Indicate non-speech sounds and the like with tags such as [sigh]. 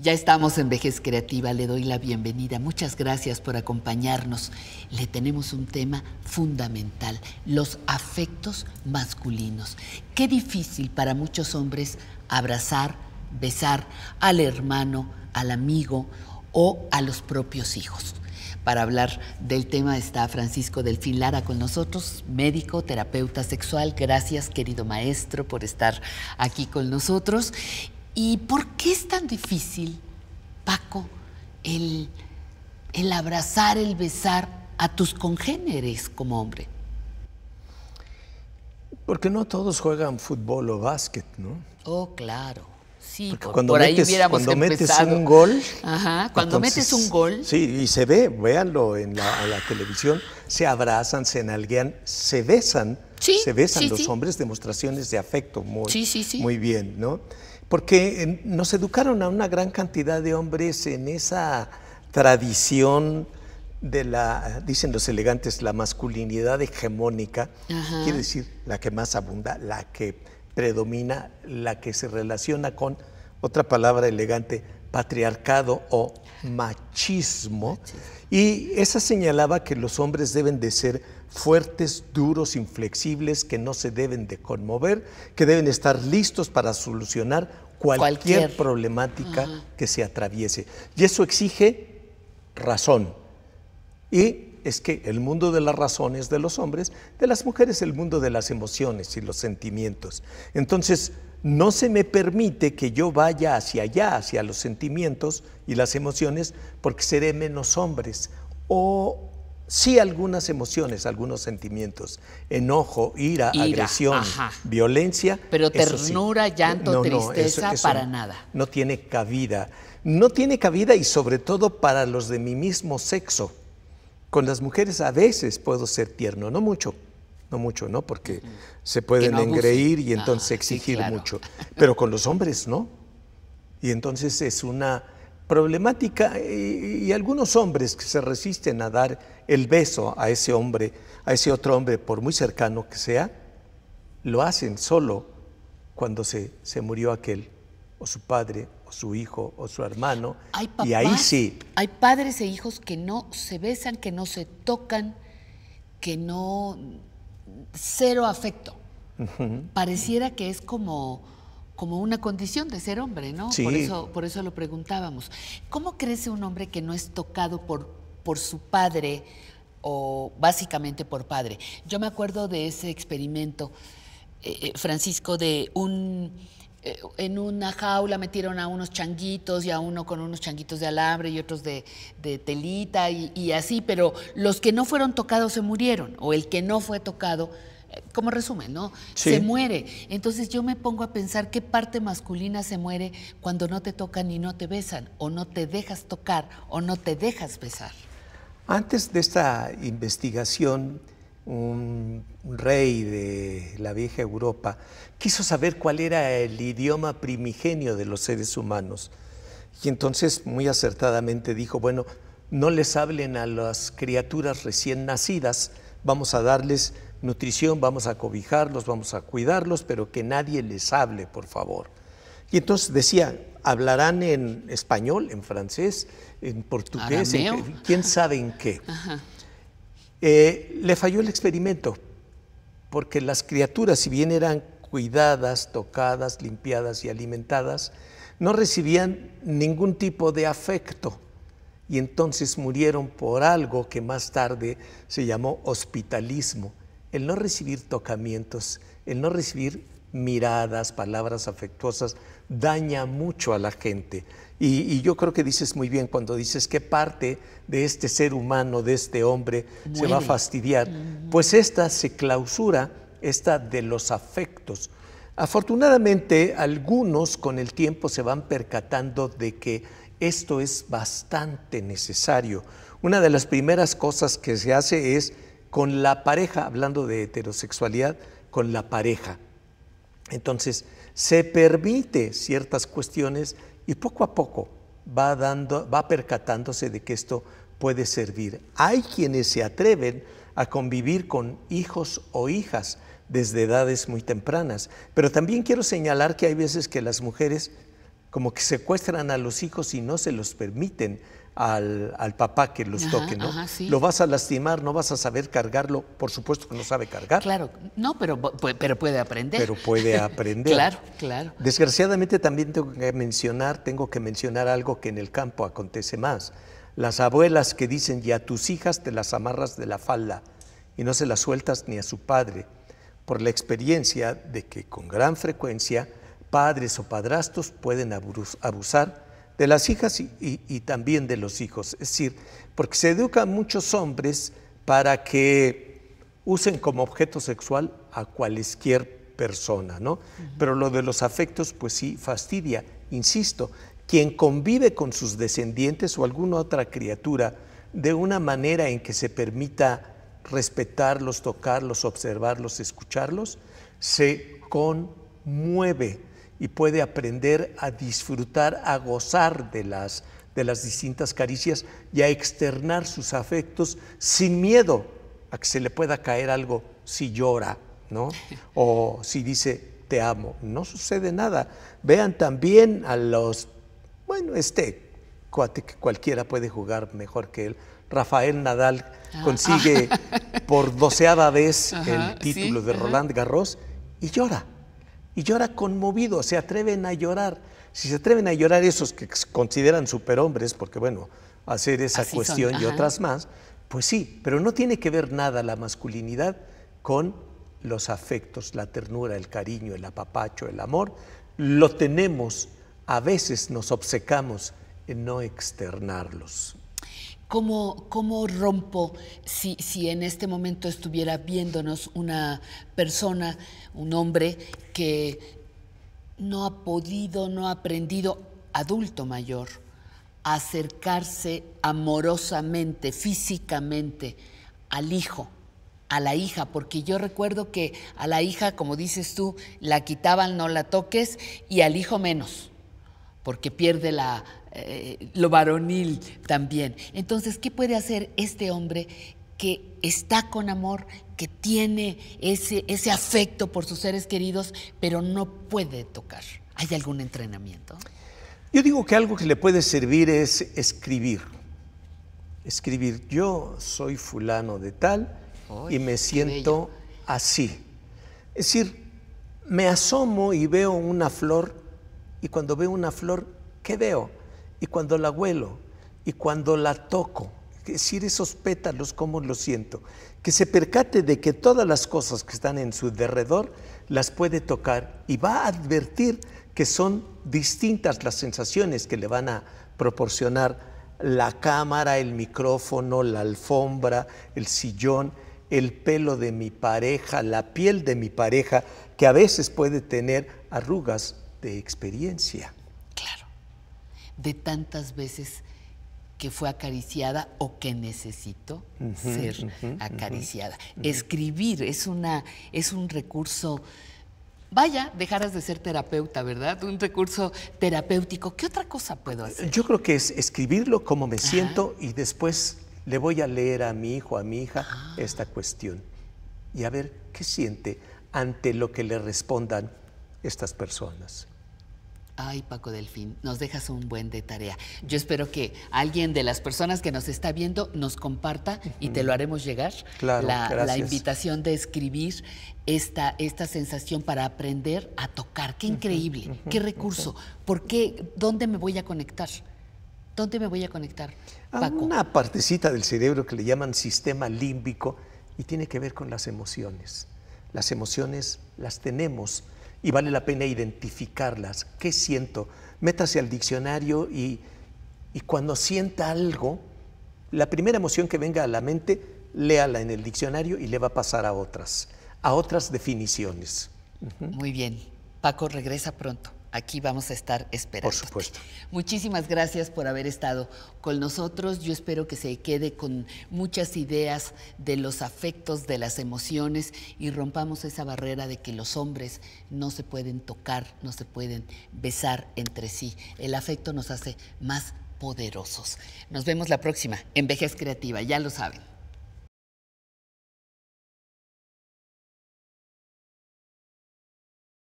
Ya estamos en Vejez Creativa, le doy la bienvenida. Muchas gracias por acompañarnos. Le tenemos un tema fundamental, los afectos masculinos. Qué difícil para muchos hombres abrazar, besar al hermano, al amigo o a los propios hijos. Para hablar del tema está Francisco Delfín Lara con nosotros, médico, terapeuta sexual. Gracias, querido maestro, por estar aquí con nosotros. ¿Y por qué es tan difícil, Paco, el, abrazar, el besar a tus congéneres como hombre? Porque no todos juegan fútbol o básquet, ¿no? Oh, claro. Sí, cuando metes, cuando metes un gol. Ajá, cuando metes un gol. Sí, y se ve, véanlo en la, televisión, se abrazan, se enalguean, se besan. Sí, se besan los hombres, demostraciones de afecto muy, muy bien, ¿no? porque eh, nos educaron a una gran cantidad de hombres en esa tradición de la, dicen los elegantes, la masculinidad hegemónica, quiere decir la que más abunda, la que predomina, la que se relaciona con, otra palabra elegante, patriarcado o machismo. Y esa señalaba que los hombres deben de ser fuertes, duros, inflexibles, que no se deben de conmover, que deben estar listos para solucionar cualquier, problemática que se atraviese. Y eso exige razón. Y es que el mundo de las razones de los hombres, de las mujeres el mundo de las emociones y los sentimientos. Entonces, no se me permite que yo vaya hacia allá, hacia los sentimientos y las emociones, porque seré menos hombres o sí algunas emociones, algunos sentimientos, enojo, ira, agresión, violencia. Pero ternura, llanto, tristeza, para nada. No tiene cabida. No tiene cabida y sobre todo para los de mi mismo sexo. Con las mujeres a veces puedo ser tierno, no mucho, no mucho, ¿no? Porque se pueden engreír y ah, entonces exigir mucho. Pero con [laughs] los hombres no. Y entonces es una problemática y, algunos hombres que se resisten a dar el beso a ese hombre, a ese otro hombre, por muy cercano que sea, lo hacen solo cuando se, se murió aquel, o su padre, o su hijo, o su hermano. Hay y ahí sí. Hay padres e hijos que no se besan, que no se tocan, que no... cero afecto. Pareciera que es como como una condición de ser hombre, ¿no? Por, eso, por eso lo preguntábamos. ¿Cómo crece un hombre que no es tocado por, por su padre o básicamente por padre? Yo me acuerdo de ese experimento, eh, eh, Francisco, de un eh, en una jaula metieron a unos changuitos y a uno con unos changuitos de alambre y otros de, telita y, así, pero los que no fueron tocados se murieron, o el que no fue tocado como resumen, ¿no? Se muere. Entonces yo me pongo a pensar qué parte masculina se muere cuando no te tocan y no te besan, o no te dejas tocar, o no te dejas besar. Antes de esta investigación, un rey de la vieja Europa quiso saber cuál era el idioma primigenio de los seres humanos. Y entonces muy acertadamente dijo, bueno, no les hablen a las criaturas recién nacidas, vamos a darles nutrición, vamos a cobijarlos, vamos a cuidarlos, pero que nadie les hable, por favor. Y entonces decía, hablarán en español, en francés, en portugués, en, quién sabe en qué. [laughs] Eh, le falló el experimento, porque las criaturas, si bien eran cuidadas, tocadas, limpiadas y alimentadas, no recibían ningún tipo de afecto y entonces murieron por algo que más tarde se llamó hospitalismo el no recibir tocamientos, el no recibir miradas, palabras afectuosas, daña mucho a la gente. Y, yo creo que dices muy bien cuando dices que parte de este ser humano, de este hombre, se va a fastidiar. Pues esta se clausura, esta de los afectos. Afortunadamente, algunos con el tiempo se van percatando de que esto es bastante necesario. Una de las primeras cosas que se hace es con la pareja, hablando de heterosexualidad, con la pareja. Entonces, se permite ciertas cuestiones y poco a poco va, dando, va percatándose de que esto puede servir. Hay quienes se atreven a convivir con hijos o hijas desde edades muy tempranas, pero también quiero señalar que hay veces que las mujeres como que secuestran a los hijos y no se los permiten al, papá que los toque, ¿no? Lo vas a lastimar, no vas a saber cargarlo, por supuesto que no sabe cargar. Claro, no, pero, pero puede aprender. Pero puede [laughs] aprender. claro, claro. Desgraciadamente también tengo que mencionar, tengo que mencionar algo que en el campo acontece más. Las abuelas que dicen, y a tus hijas te las amarras de la falda y no se las sueltas ni a su padre, por la experiencia de que con gran frecuencia padres o padrastros pueden abusar de las hijas y, también de los hijos. Es decir, porque se educan muchos hombres para que usen como objeto sexual a cualquier persona, ¿no? Pero lo de los afectos, pues sí, fastidia. Insisto, quien convive con sus descendientes o alguna otra criatura de una manera en que se permita respetarlos, tocarlos, observarlos, escucharlos, se conmueve y puede aprender a disfrutar, a gozar de las, de las distintas caricias y a externar sus afectos sin miedo a que se le pueda caer algo si llora, ¿no? O si dice te amo. No sucede nada. Vean también a los, bueno, este cuate que cualquiera puede jugar mejor que él. Rafael Nadal ah. consigue [laughs] por doceada vez el título de Roland Garros y llora y llora conmovido, se atreven a llorar. Si se atreven a llorar esos que consideran superhombres, porque bueno, hacer esa cuestión y otras más, pues sí, pero no tiene que ver nada la masculinidad con los afectos, la ternura, el cariño, el apapacho, el amor. Lo tenemos, a veces nos obcecamos en no externarlos. ¿Cómo, rompo si, si, en este momento estuviera viéndonos una persona, un hombre que no ha podido, no ha aprendido, adulto mayor, a acercarse amorosamente, físicamente al hijo? a la hija, porque yo recuerdo que a la hija, como dices tú, la quitaban, no la toques, y al hijo menos, porque pierde la, eh, lo varonil también. Entonces, ¿qué puede hacer este hombre que está con amor, que tiene ese, ese afecto por sus seres queridos, pero no puede tocar? ¿Hay algún entrenamiento? Yo digo que algo que le puede servir es escribir. Escribir, yo soy fulano de tal y me siento así. Es decir, me asomo y veo una flor y cuando veo una flor, ¿qué veo? y cuando la huelo y cuando la toco, decir, esos pétalos, cómo lo siento, que se percate de que todas las cosas que están en su derredor las puede tocar y va a advertir que son distintas las sensaciones que le van a proporcionar la cámara, el micrófono, la alfombra, el sillón, el pelo de mi pareja, la piel de mi pareja, que a veces puede tener arrugas de experiencia de tantas veces que fue acariciada o que necesito ser acariciada. Escribir es, una, es un recurso, vaya, dejaras de ser terapeuta, ¿verdad? Un recurso terapéutico. ¿Qué otra cosa puedo ah, hacer? Yo creo que es escribirlo como me siento y después le voy a leer a mi hijo, a mi hija, ah. esta cuestión y a ver qué siente ante lo que le respondan estas personas. Ay, Paco Delfín, nos dejas un buen de tarea. Yo espero que alguien de las personas que nos está viendo nos comparta y te lo haremos llegar. Claro, la, la invitación de escribir esta, esta sensación para aprender a tocar. Qué increíble, qué recurso. ¿Por qué? ¿Dónde me voy a conectar? ¿Dónde me voy a conectar? Paco? A una partecita del cerebro que le llaman sistema límbico y tiene que ver con las emociones. Las emociones las tenemos y vale la pena identificarlas. ¿Qué siento? Métase al diccionario y, y cuando sienta algo, la primera emoción que venga a la mente, léala en el diccionario y le va a pasar a otras, a otras definiciones. Muy bien. Paco regresa pronto aquí vamos a estar esperando. Por supuesto. Muchísimas gracias por haber estado con nosotros. Yo espero que se quede con muchas ideas de los afectos, de las emociones y rompamos esa barrera de que los hombres no se pueden tocar, no se pueden besar entre sí. El afecto nos hace más poderosos. Nos vemos la próxima en Vejez Creativa, ya lo saben.